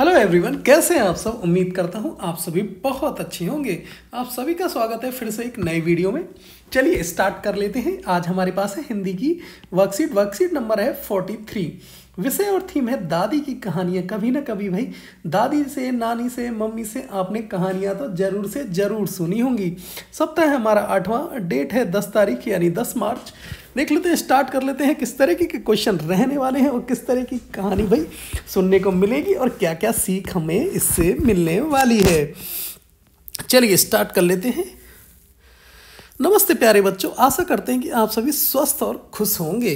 hello everyone कैसे हैं आप सब उम्मीद करता हूं आप सभी बहुत अच्छे होंगे आप सभी का स्वागत है फिर से एक नए वीडियो में चलिए स्टार्ट कर लेते हैं आज हमारे पास है हिंदी की वर्कशीट वर्कशीट नंबर है फोर्टी थ्री विषय और थीम है दादी की कहानियाँ कभी ना कभी भाई दादी से नानी से मम्मी से आपने कहानियाँ तो ज़रूर से ज़रूर सुनी होंगी सप्ताह हमारा आठवां डेट है दस तारीख यानी दस मार्च देख लेते हैं स्टार्ट कर लेते हैं किस तरह के क्वेश्चन रहने वाले हैं और किस तरह की कहानी भाई सुनने को मिलेगी और क्या क्या सीख हमें इससे मिलने वाली है चलिए स्टार्ट कर लेते हैं नमस्ते प्यारे बच्चों आशा करते हैं कि आप सभी स्वस्थ और खुश होंगे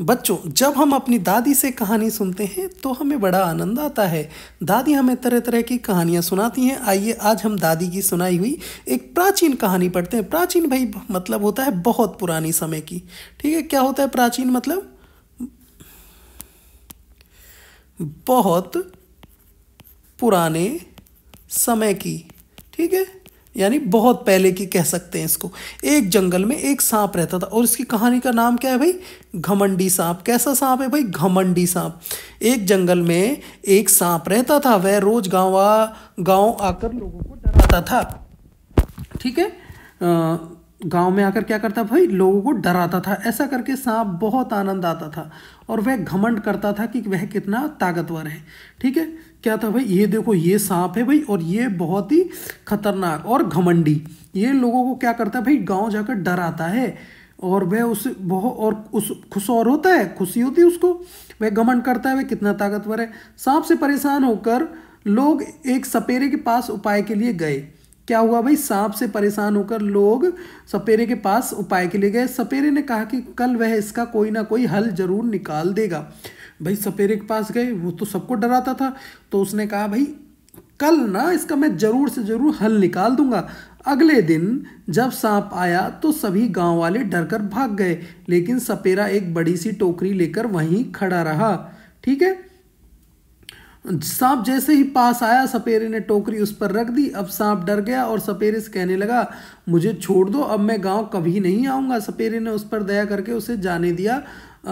बच्चों जब हम अपनी दादी से कहानी सुनते हैं तो हमें बड़ा आनंद आता है दादी हमें तरह तरह की कहानियाँ सुनाती हैं आइए आज हम दादी की सुनाई हुई एक प्राचीन कहानी पढ़ते हैं प्राचीन भाई मतलब होता है बहुत पुरानी समय की ठीक है क्या होता है प्राचीन मतलब बहुत पुराने समय की ठीक है यानी बहुत पहले की कह सकते हैं इसको एक जंगल में एक सांप रहता था और इसकी कहानी का नाम क्या है भाई घमंडी सांप कैसा सांप है भाई घमंडी सांप एक जंगल में एक सांप रहता था वह रोज गाँव गाँव आकर लोगों को डराता था ठीक है गांव में आकर क्या करता भाई लोगों को डराता था ऐसा करके सांप बहुत आनंद आता था और वह घमंड करता था कि वह कितना ताकतवर है ठीक है क्या था भाई ये देखो ये सांप है भाई और ये बहुत ही खतरनाक और घमंडी ये लोगों को क्या करता है भाई गांव जाकर डराता है और वह उस बहुत और उस खुश और होता है खुशी होती है उसको वह घमंड करता है वह कितना ताकतवर है सांप से परेशान होकर लोग एक सपेरे के पास उपाय के लिए गए क्या हुआ भाई सांप से परेशान होकर लोग सपेरे के पास उपाय के लिए गए सपेरे ने कहा कि कल वह इसका कोई ना कोई हल जरूर निकाल देगा भाई सपेरे के पास गए वो तो सबको डराता था तो उसने कहा भाई कल ना इसका मैं ज़रूर से ज़रूर हल निकाल दूंगा अगले दिन जब सांप आया तो सभी गांव वाले डरकर भाग गए लेकिन सपेरा एक बड़ी सी टोकरी लेकर वहीं खड़ा रहा ठीक है सांप जैसे ही पास आया सपेरे ने टोकरी उस पर रख दी अब सांप डर गया और सपेरे से कहने लगा मुझे छोड़ दो अब मैं गांव कभी नहीं आऊँगा सपेरे ने उस पर दया करके उसे जाने दिया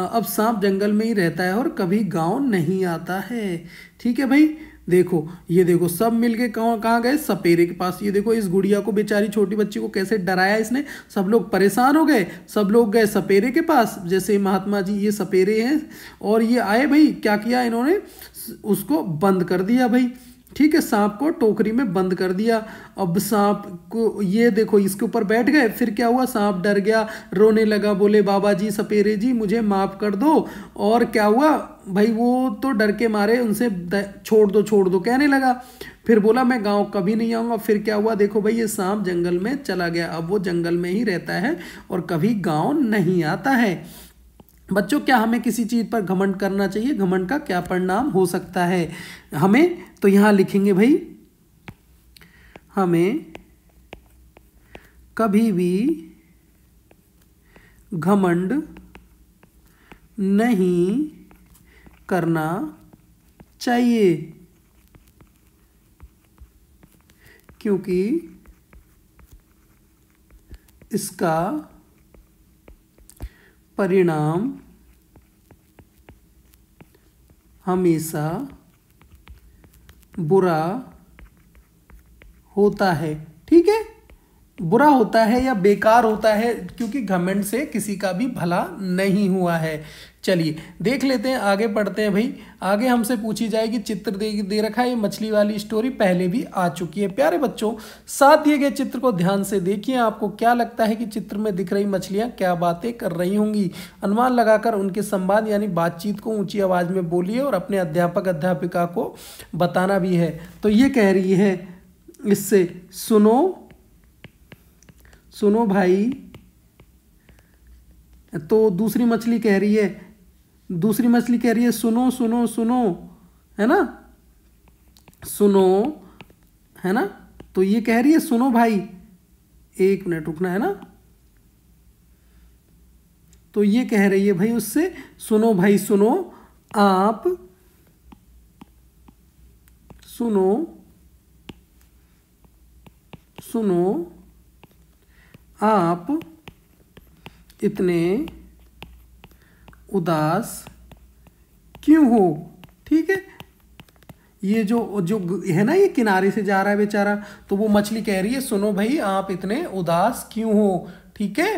अब सांप जंगल में ही रहता है और कभी गांव नहीं आता है ठीक है भाई देखो ये देखो सब मिलके कहाँ कहाँ गए सपेरे के पास ये देखो इस गुड़िया को बेचारी छोटी बच्ची को कैसे डराया इसने सब लोग परेशान हो गए सब लोग गए सपेरे के पास जैसे महात्मा जी ये सपेरे हैं और ये आए भाई क्या किया इन्होंने उसको बंद कर दिया भाई ठीक है सांप को टोकरी में बंद कर दिया अब सांप को ये देखो इसके ऊपर बैठ गए फिर क्या हुआ सांप डर गया रोने लगा बोले बाबा जी सपेरे जी मुझे माफ़ कर दो और क्या हुआ भाई वो तो डर के मारे उनसे छोड़ दो छोड़ दो कहने लगा फिर बोला मैं गांव कभी नहीं आऊँगा फिर क्या हुआ देखो भाई ये सांप जंगल में चला गया अब वो जंगल में ही रहता है और कभी गाँव नहीं आता है बच्चों क्या हमें किसी चीज़ पर घमंड करना चाहिए घमंड का क्या परिणाम हो सकता है हमें तो यहाँ लिखेंगे भाई हमें कभी भी घमंड नहीं करना चाहिए क्योंकि इसका परिणाम हमेशा बुरा होता है ठीक है बुरा होता है या बेकार होता है क्योंकि गवर्नमेंट से किसी का भी भला नहीं हुआ है चलिए देख लेते हैं आगे पढ़ते हैं भाई आगे हमसे पूछी जाएगी चित्र दे दे रखा है ये मछली वाली स्टोरी पहले भी आ चुकी है प्यारे बच्चों साथ दिए गए चित्र को ध्यान से देखिए आपको क्या लगता है कि चित्र में दिख रही मछलियाँ क्या बातें कर रही होंगी अनुमान लगाकर उनके संवाद यानी बातचीत को ऊंची आवाज़ में बोलिए और अपने अध्यापक अध्यापिका को बताना भी है तो ये कह रही है इससे सुनो सुनो भाई तो दूसरी मछली कह रही है दूसरी मछली कह रही है सुनो सुनो सुनो है ना सुनो है ना तो ये कह रही है सुनो भाई एक मिनट रुकना है ना तो ये कह रही है भाई उससे सुनो भाई सुनो आप सुनो सुनो आप इतने उदास क्यों हो ठीक है ये जो जो है ना ये किनारे से जा रहा है बेचारा तो वो मछली कह रही है सुनो भाई आप इतने उदास क्यों हो ठीक है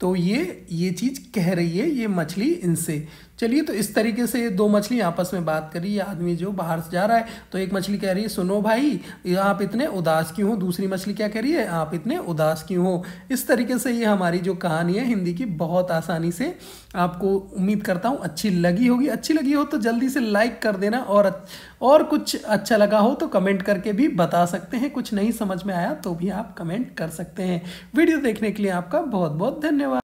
तो ये ये चीज़ कह रही है ये मछली इनसे चलिए तो इस तरीके से दो मछली आपस में बात करी आदमी जो बाहर से जा रहा है तो एक मछली कह रही है सुनो भाई आप इतने उदास क्यों हो दूसरी मछली क्या कह रही है आप इतने उदास क्यों हो इस तरीके से ये हमारी जो कहानी है हिंदी की बहुत आसानी से आपको उम्मीद करता हूँ अच्छी लगी होगी अच्छी लगी हो तो जल्दी से लाइक कर देना और और कुछ अच्छा लगा हो तो कमेंट करके भी बता सकते हैं कुछ नहीं समझ में आया तो भी आप कमेंट कर सकते हैं वीडियो देखने के लिए आपका बहुत बहुत धन्यवाद